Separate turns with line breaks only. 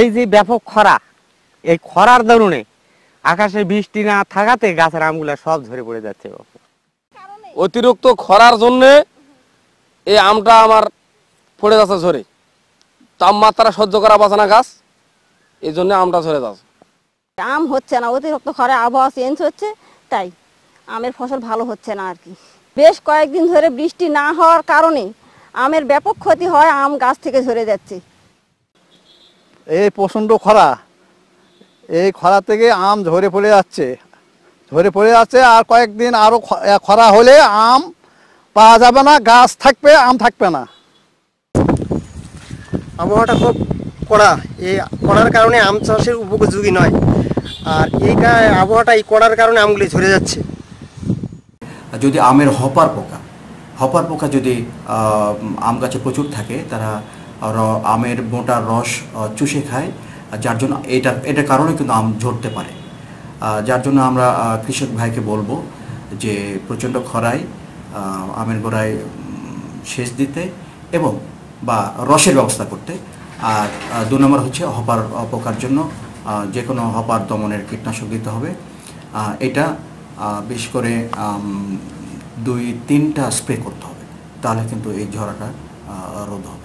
এই যে ব্যাপক খরা এই খরার দরুনে আকাশে বৃষ্টি না থাকাতে গাছের আমগুলা সব ঝরে পড়ে যাচ্ছে অতিরিক্ত খরার জন্যে এই আমটা আমার পড়ে যাচ্ছে ঝরে তাপমাত্রা
সহ্য করা পাচ্ছে না গাছ এই জন্য আমটা ঝরে যাচ্ছে
আম হচ্ছে না অতিরিক্ত খরা আবহাওয়া চেঞ্জ হচ্ছে তাই আমের ফসল ভালো হচ্ছে না আর কি বেশ কয়েকদিন ধরে বৃষ্টি না হওয়ার কারণে আমের ব্যাপক ক্ষতি হয় আম গাছ থেকে ঝরে যাচ্ছে
এই প্রচণ্ড খরা এই খরা থেকে আম ঝরে পড়ে যাচ্ছে ঝরে পড়ে যাচ্ছে আর কয়েকদিন আরও খরা হলে আম পাওয়া যাবে না গাছ থাকবে আম থাকবে না
আবহাওয়াটা খুব কড়া এই কড়ার কারণে আম চাষের উপযোগী নয় আর এই আবহাওয়াটা এই কড়ার কারণে আমগুলি ঝরে যাচ্ছে যদি আমের হপার পোকা
হপার পোকা যদি আম গাছে প্রচুর থাকে তারা আমের মোটার রস চুষে খায় যার জন্য এটা এটার কারণে কিন্তু আম ঝরতে পারে যার জন্য আমরা কৃষক ভাইকে বলবো যে প্রচণ্ড খরায় আমের গোড়ায় সেচ দিতে এবং বা রসের ব্যবস্থা করতে আর দু নম্বর হচ্ছে হপার অপকার জন্য যে কোনো হপার দমনের কীটনাশক দিতে হবে এটা বেশ করে দুই তিনটা স্প্রে করতে হবে তাহলে কিন্তু এই ঝরাটা রোধ হবে